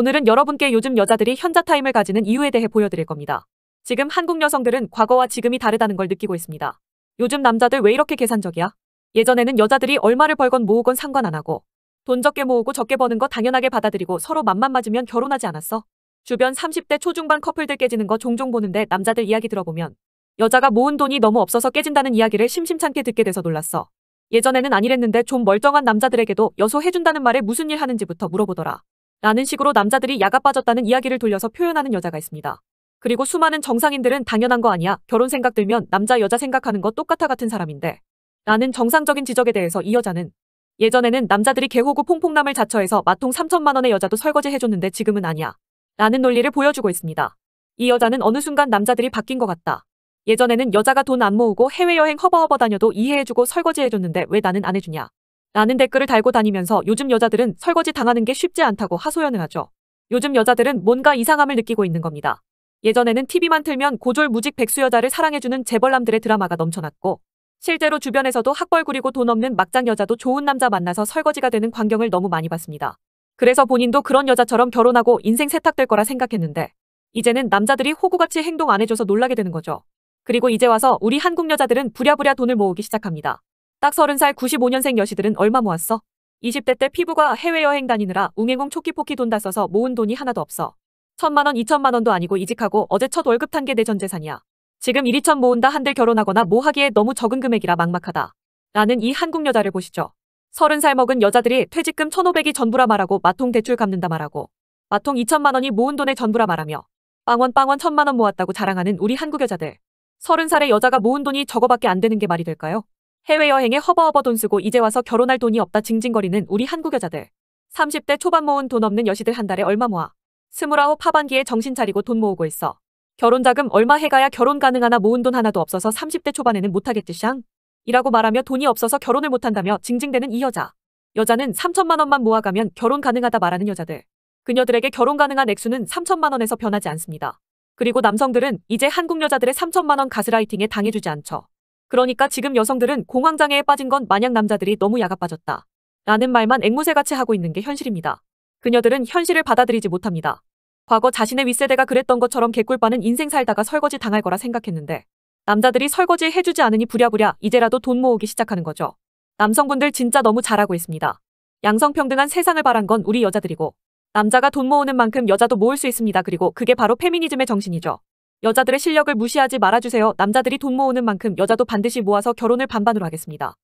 오늘은 여러분께 요즘 여자들이 현자타임을 가지는 이유에 대해 보여드릴 겁니다. 지금 한국 여성들은 과거와 지금이 다르다는 걸 느끼고 있습니다. 요즘 남자들 왜 이렇게 계산적이야? 예전에는 여자들이 얼마를 벌건 모으건 상관 안 하고 돈 적게 모으고 적게 버는 거 당연하게 받아들이고 서로 맘만 맞으면 결혼하지 않았어? 주변 30대 초중반 커플들 깨지는 거 종종 보는데 남자들 이야기 들어보면 여자가 모은 돈이 너무 없어서 깨진다는 이야기를 심심찮게 듣게 돼서 놀랐어. 예전에는 아니랬는데 좀 멀쩡한 남자들에게도 여소해준다는 말에 무슨 일 하는지부터 물어보더라. 라는 식으로 남자들이 야가 빠졌다는 이야기를 돌려서 표현하는 여자가 있습니다. 그리고 수많은 정상인들은 당연한 거 아니야. 결혼 생각 들면 남자 여자 생각하는 거 똑같아 같은 사람인데. 라는 정상적인 지적에 대해서 이 여자는 예전에는 남자들이 개호구 퐁퐁남을 자처해서 마통 3천만 원의 여자도 설거지 해줬는데 지금은 아니야. 라는 논리를 보여주고 있습니다. 이 여자는 어느 순간 남자들이 바뀐 것 같다. 예전에는 여자가 돈 안 모으고 해외여행 허버허버 다녀도 이해해주고 설거지 해줬는데 왜 나는 안 해주냐. 라는 댓글을 달고 다니면서 요즘 여자들은 설거지 당하는 게 쉽지 않다고 하소연을 하죠. 요즘 여자들은 뭔가 이상함을 느끼고 있는 겁니다. 예전에는 TV만 틀면 고졸무직 백수 여자를 사랑해주는 재벌남들의 드라마가 넘쳐났고 실제로 주변에서도 학벌 구리고 돈 없는 막장 여자도 좋은 남자 만나서 설거지가 되는 광경을 너무 많이 봤습니다. 그래서 본인도 그런 여자처럼 결혼하고 인생 세탁될 거라 생각했는데 이제는 남자들이 호구같이 행동 안 해줘서 놀라게 되는 거죠. 그리고 이제 와서 우리 한국 여자들은 부랴부랴 돈을 모으기 시작합니다. 딱 30살 95년생 여시들은 얼마 모았어? 20대 때 피부가 해외여행 다니느라 웅행웅 초키포키 돈다 써서 모은 돈이 하나도 없어. 천만원, 이천만원도 아니고 이직하고 어제 첫 월급 탄 게 내 전 재산이야. 지금 1, 2천 모은다 한들 결혼하거나 뭐 하기에 너무 적은 금액이라 막막하다. 라는 이 한국 여자를 보시죠. 30살 먹은 여자들이 퇴직금 1,500이 전부라 말하고 마통 대출 갚는다 말하고 마통 2천만 원이 모은 돈의 전부라 말하며 빵원 빵원 천만 원 모았다고 자랑하는 우리 한국 여자들. 30살의 여자가 모은 돈이 저거밖에 안 되는 게 말이 될까요? 해외여행에 허버허버 돈 쓰고 이제 와서 결혼할 돈이 없다 징징거리는 우리 한국 여자들. 30대 초반 모은 돈 없는 여시들 한 달에 얼마 모아. 스물아홉 하반기에 정신 차리고 돈 모으고 있어. 결혼 자금 얼마 해가야 결혼 가능하나 모은 돈 하나도 없어서 30대 초반에는 못하겠지 샹. 이라고 말하며 돈이 없어서 결혼을 못한다며 징징대는 이 여자. 여자는 3천만 원만 모아가면 결혼 가능하다 말하는 여자들. 그녀들에게 결혼 가능한 액수는 3천만 원에서 변하지 않습니다. 그리고 남성들은 이제 한국 여자들의 3천만 원 가스라이팅에 당해주지 않죠. 그러니까 지금 여성들은 공황장애에 빠진 건 마냥 남자들이 너무 야가 빠졌다. 라는 말만 앵무새같이 하고 있는 게 현실입니다. 그녀들은 현실을 받아들이지 못합니다. 과거 자신의 윗세대가 그랬던 것처럼 개꿀빠는 인생 살다가 설거지 당할 거라 생각했는데 남자들이 설거지 해주지 않으니 부랴부랴 이제라도 돈 모으기 시작하는 거죠. 남성분들 진짜 너무 잘하고 있습니다. 양성평등한 세상을 바란 건 우리 여자들이고 남자가 돈 모으는 만큼 여자도 모을 수 있습니다. 그리고 그게 바로 페미니즘의 정신이죠. 여자들의 실력을 무시하지 말아주세요. 남자들이 돈 모으는 만큼 여자도 반드시 모아서 결혼을 반반으로 하겠습니다.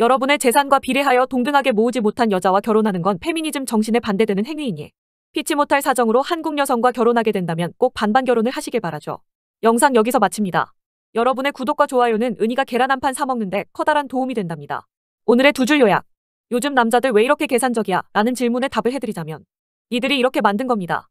여러분의 재산과 비례하여 동등하게 모으지 못한 여자와 결혼하는 건 페미니즘 정신에 반대되는 행위이니 피치 못할 사정으로 한국 여성과 결혼하게 된다면 꼭 반반 결혼을 하시길 바라죠. 영상 여기서 마칩니다. 여러분의 구독과 좋아요는 은희가 계란 한 판 사먹는데 커다란 도움이 된답니다. 오늘의 두 줄 요약 요즘 남자들 왜 이렇게 계산적이야? 라는 질문에 답을 해드리자면 이들이 이렇게 만든 겁니다.